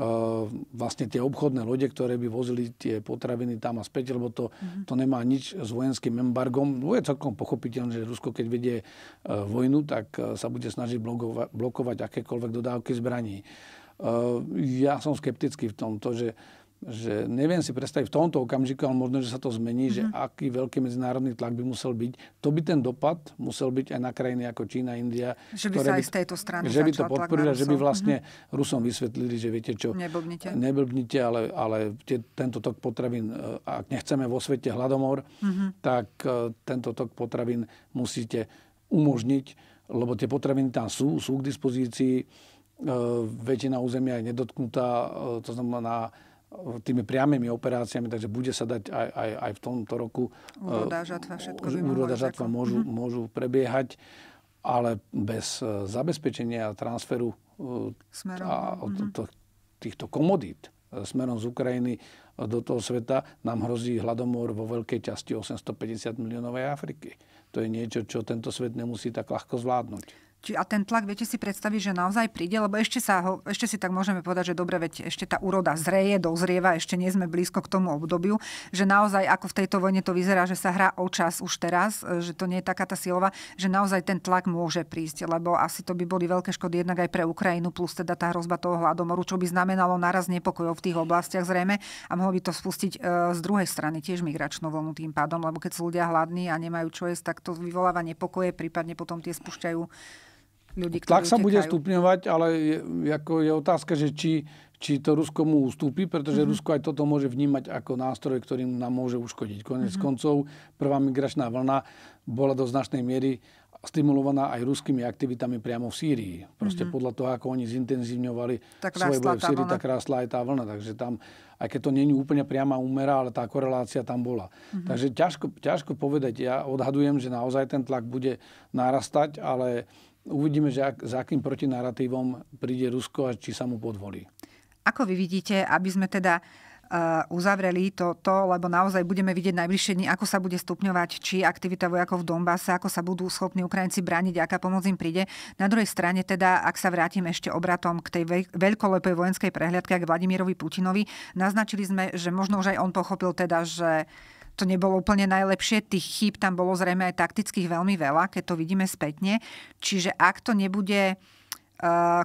vlastne tie obchodné lode, ktoré by vozili tie potraviny tam a späť, lebo to, mhm. to nemá nič s vojenským embargom. No je celkom pochopiteľné, že Rusko, keď vedie eh, vojnu, tak eh, sa bude snažiť blokovať, blokovať akékoľvek dodávky zbraní. Ja som skeptický v tomto, že že neviem si predstaviť v tomto okamžiku, ale možno, že sa to zmení, mm-hmm. že mhm. aký veľký medzinárodný tlak by musel byť. To by ten dopad musel byť aj na krajiny ako Čína, India. Že by ktoré sa by, aj z tejto strany Že by to podporili, že by vlastne mm-hmm. Rusom vysvetlili, že viete čo, neblbnite, neblbnite ale, ale tie, tento tok potravín, eh, ak nechceme vo svete hladomor, mm-hmm. tak eh, tento tok potravín musíte umožniť, lebo tie potraviny tam sú, sú k dispozícii, eh, väčšina územia je nedotknutá, to znamená tými priamými operáciami, takže bude sa dať aj, aj, aj v tomto roku úroda e, žatva, všetko úroda žatva môžu, mm-hmm. môžu prebiehať, ale bez e, zabezpečenia transferu e, smerom. a mm-hmm. týchto komodít smerom z Ukrajiny do toho sveta nám hrozí hladomor vo veľkej časti 850 miliónovej Afriky. To je niečo, čo tento svet nemusí tak ľahko zvládnuť a ten tlak viete si predstaviť, že naozaj príde, lebo ešte, sa ho, ešte si tak môžeme povedať, že dobre, veď ešte tá úroda zreje, dozrieva, ešte nie sme blízko k tomu obdobiu, že naozaj ako v tejto vojne to vyzerá, že sa hrá o čas už teraz, e, že to nie je taká tá silová, že naozaj ten tlak môže prísť, lebo asi to by boli veľké škody jednak aj pre Ukrajinu, plus teda tá hrozba toho hladomoru, čo by znamenalo naraz nepokojov v tých oblastiach zrejme a mohlo by to spustiť e, z druhej strany tiež migračnú vlnu tým pádom, lebo keď sú ľudia hladní a nemajú čo jesť, tak to vyvoláva nepokoje, prípadne potom tie spúšťajú ľudí, ktorí Tak sa bude stupňovať, ale je, ako je otázka, že či, či to Rusko mu ustúpi, pretože mm-hmm. Rusko aj toto môže vnímať ako nástroj, ktorým nám môže uškodiť. Konec mm-hmm. koncov, prvá migračná vlna bola do značnej miery stimulovaná aj ruskými aktivitami priamo v Sýrii. Proste mm-hmm. podľa toho, ako oni zintenzívňovali tak svoje boje v Sýrii, tak rástla aj tá vlna. Takže tam, aj keď to není úplne priama úmera, ale tá korelácia tam bola. Mm-hmm. Takže ťažko, ťažko povedať. Ja odhadujem, že naozaj ten tlak bude narastať, ale uvidíme, že ak, za akým protinaratívom príde Rusko a či sa mu podvolí. Ako vy vidíte, aby sme teda e, uzavreli toto, lebo naozaj budeme vidieť najbližšie dni, ako sa bude stupňovať, či aktivita vojakov v Donbase, ako sa budú schopní Ukrajinci brániť, aká pomoc im príde. Na druhej strane teda, ak sa vrátim ešte obratom k tej veľkolepej vojenskej prehliadke k Vladimirovi Putinovi, naznačili sme, že možno už aj on pochopil teda, že to nebolo úplne najlepšie. Tých chýb tam bolo zrejme aj taktických veľmi veľa, keď to vidíme spätne. Čiže ak to nebude e,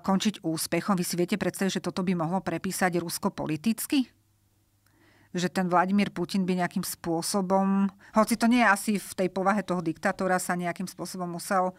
končiť úspechom, vy si viete predstaviť, že toto by mohlo prepísať Rusko politicky? že ten Vladimír Putin by nejakým spôsobom, hoci to nie je asi v tej povahe toho diktátora, sa nejakým spôsobom musel uh,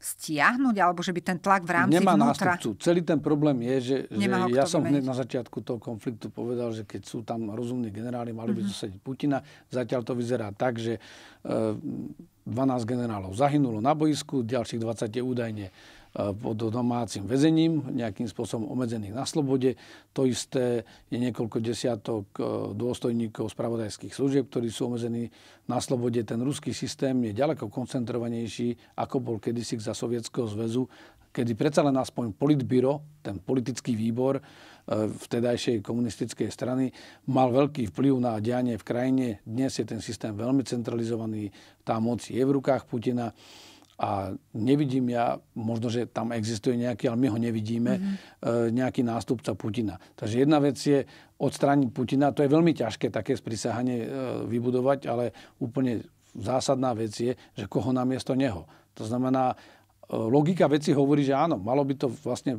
stiahnuť, alebo že by ten tlak v rámci Nemá vnútra... nástupcu. Celý ten problém je, že, že ja som hneď na začiatku toho konfliktu povedal, že keď sú tam rozumní generáli, mali by mm-hmm. zasadiť Putina. Zatiaľ to vyzerá tak, že 12 eh, generálov zahynulo na boisku, ďalších 20 je údajne pod e, domácim väzením, nejakým spôsobom obmedzených na slobode. To isté je niekoľko desiatok e, dôstojníkov spravodajských služieb, ktorí sú obmedzení na slobode. Ten ruský systém je ďaleko koncentrovanejší, ako bol kedysi za Sovietského zväzu, kedy predsa len aspoň politbyro, ten politický výbor e, vtedajšej komunistickej strany, mal veľký vplyv na dianie v krajine. Dnes je ten systém veľmi centralizovaný, tá moc je v rukách Putina a nevidím ja, možno, že tam existuje nejaký, ale my ho nevidíme, mm-hmm. nejaký nástupca Putina. Takže jedna vec je odstrániť Putina, to je veľmi ťažké také sprisahanie e, vybudovať, ale úplne zásadná vec je, že koho namiesto neho. To znamená, e, logika veci hovorí, že áno, malo by to vlastne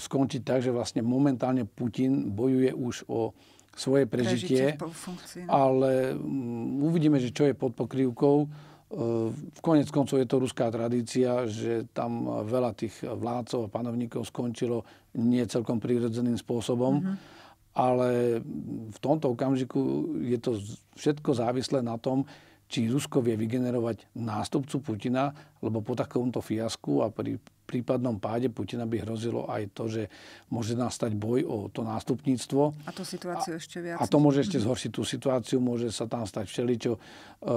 skončiť tak, že vlastne momentálne Putin bojuje už o svoje prežitie, prežitie no. ale mm, uvidíme, že čo je pod pokrývkou v konec koncov je to ruská tradícia, že tam veľa tých vládcov a panovníkov skončilo nie celkom prírodzeným spôsobom, mm-hmm. ale v tomto okamžiku je to všetko závislé na tom, či Rusko vie vygenerovať nástupcu Putina, lebo po takomto fiasku a pri prípadnom páde Putina by hrozilo aj to, že môže nastať boj o to nástupníctvo. A to situáciu a, ešte viac. A to môže ešte mhm. zhoršiť tú situáciu, môže sa tam stať všeličo. Eh,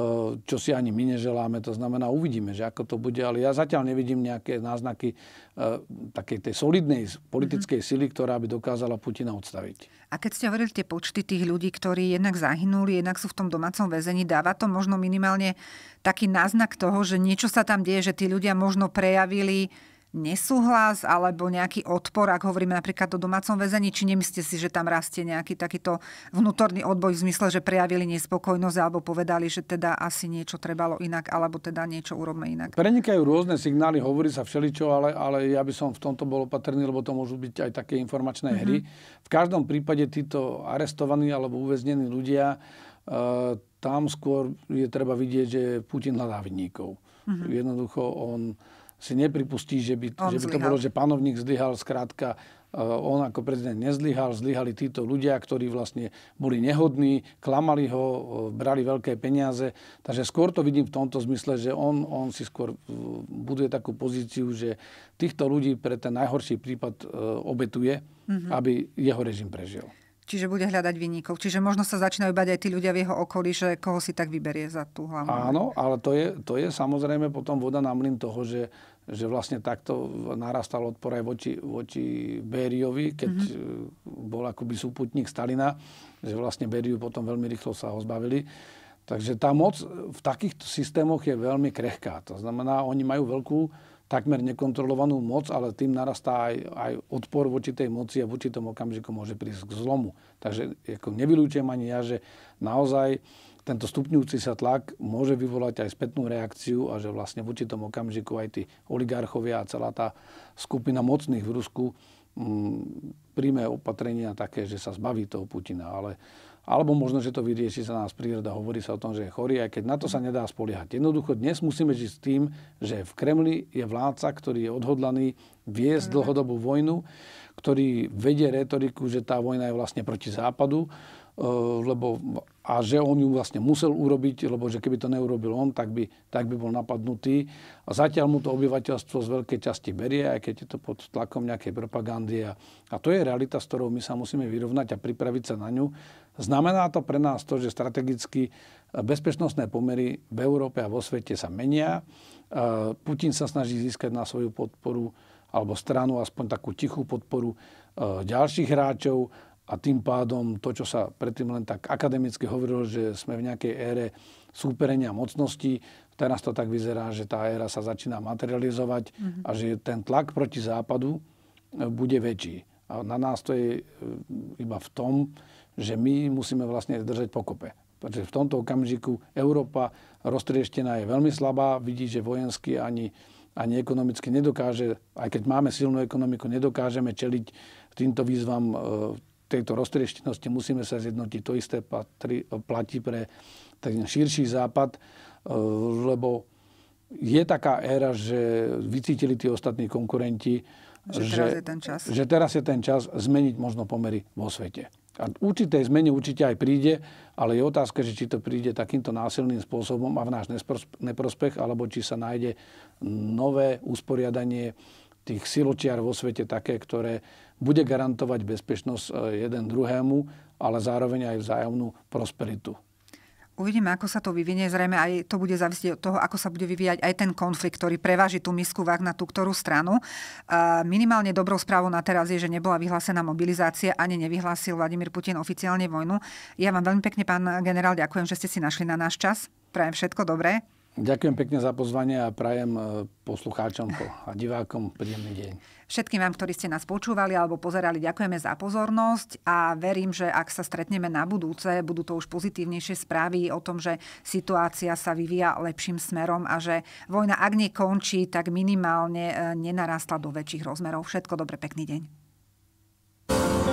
čo si ani my neželáme. To znamená, uvidíme, že ako to bude. Ale ja zatiaľ nevidím nejaké náznaky eh, takej tej solidnej politickej mhm. sily, ktorá by dokázala Putina odstaviť. A keď ste hovorili tie počty tých ľudí, ktorí jednak zahynuli, jednak sú v tom domácom väzení, dáva to možno minimálne taký náznak toho, že niečo sa tam deje, že tí ľudia možno prejavili nesúhlas alebo nejaký odpor, ak hovoríme napríklad o domácom väzení, či nemyslíte si, že tam rastie nejaký takýto vnútorný odboj v zmysle, že prejavili nespokojnosť alebo povedali, že teda asi niečo trebalo inak alebo teda niečo urobme inak. Prenikajú rôzne signály, hovorí sa všeličo, ale, ale ja by som v tomto bol opatrný, lebo to môžu byť aj také informačné mm-hmm. hry. Mhm. V každom prípade títo arestovaní alebo uväznení ľudia e, tam skôr je treba vidieť, že Putin hľadá vinníkov. Mm-hmm. Jednoducho on si nepripustí, že by, že by to bolo, že panovník zlyhal, zkrátka eh, on ako prezident nezlyhal, zlyhali títo ľudia, ktorí vlastne boli nehodní, klamali ho, eh, brali veľké peniaze. Takže skôr to vidím v tomto zmysle, že on, on si skôr eh, buduje takú pozíciu, že týchto ľudí pre ten najhorší prípad obetuje, mm-hmm. aby jeho režim prežil. Čiže bude hľadať vinníkov. Čiže možno sa začínajú bať aj tí ľudia v jeho okolí, že koho si tak vyberie za tú hlavu. Áno, ale to je, to je samozrejme potom voda na mlin toho, že že vlastne takto narastal odpor aj voči, voči Beriovi, keď mm-hmm. bol akoby súputník Stalina, že vlastne Beriu potom veľmi rýchlo sa ho zbavili. Takže tá moc v takýchto systémoch je veľmi krehká. To znamená, oni majú veľkú, takmer nekontrolovanú moc, ale tým narastá aj, aj odpor voči tej moci a voči určitom okamžiku môže prísť k zlomu. Takže ako ani ja, že naozaj tento stupňujúci sa tlak môže vyvolať aj spätnú reakciu a že vlastne v určitom okamžiku aj tí oligarchovia a celá tá skupina mocných v Rusku m, mm, príjme opatrenia také, že sa zbaví toho Putina. Ale, alebo možno, že to vyrieši sa nás príroda, hovorí sa o tom, že je chorý, aj keď na to sa nedá spoliehať. Jednoducho dnes musíme žiť s tým, že v Kremli je vládca, ktorý je odhodlaný viesť mhm. dlhodobú vojnu, ktorý vedie retoriku, že tá vojna je vlastne proti západu, e, lebo a že on ju vlastne musel urobiť, lebo že keby to neurobil on, tak by, tak by bol napadnutý. A zatiaľ mu to obyvateľstvo z veľkej časti berie, aj keď je to pod tlakom nejakej propagandy. A, a to je realita, s ktorou my sa musíme vyrovnať a pripraviť sa na ňu. Znamená to pre nás to, že strategicky bezpečnostné pomery v Európe a vo svete sa menia. Putin sa snaží získať na svoju podporu alebo stranu, aspoň takú tichú podporu e, ďalších hráčov a tým pádom to, čo sa predtým len tak akademicky hovorilo, že sme v nejakej ére súperenia mocností, teraz to tak vyzerá, že tá éra sa začína materializovať mm-hmm. a že ten tlak proti západu e, bude väčší. A na nás to je e, iba v tom, že my musíme vlastne držať pokope. Pretože v tomto okamžiku Európa roztrieštená je veľmi slabá, vidí, že vojensky ani, ani ekonomicky nedokáže, aj keď máme silnú ekonomiku, nedokážeme čeliť týmto výzvam e, tejto roztrieštenosti musíme sa zjednotiť. To isté patrí, platí pre ten širší západ, e, lebo je taká éra, že vycítili tí ostatní konkurenti, že, že, teraz je ten čas. že teraz je ten čas zmeniť možno pomery vo svete. A určitej zmene určite aj príde, ale je otázka, že či to príde takýmto násilným spôsobom a v náš neprospech, alebo či sa nájde nové usporiadanie tých siločiar vo svete také, ktoré bude garantovať bezpečnosť e, jeden druhému, ale zároveň aj vzájomnú prosperitu. Uvidíme, ako sa to vyvinie. Zrejme aj to bude závisieť od toho, ako sa bude vyvíjať aj ten konflikt, ktorý preváži tú misku váh na tú ktorú stranu. E, minimálne dobrou správou na teraz je, že nebola vyhlásená mobilizácia, ani nevyhlásil Vladimír Putin oficiálne vojnu. Ja vám veľmi pekne, pán generál, ďakujem, že ste si našli na náš čas. Prajem všetko dobré. Ďakujem pekne za pozvanie a prajem e, poslucháčom a divákom príjemný deň. Všetkým vám, ktorí ste nás počúvali alebo pozerali, ďakujeme za pozornosť a verím, že ak sa stretneme na budúce, budú to už pozitívnejšie správy o tom, že situácia sa vyvíja lepším smerom a že vojna, ak nekončí, tak minimálne e, nenarastla do väčších rozmerov. Všetko dobre, pekný deň.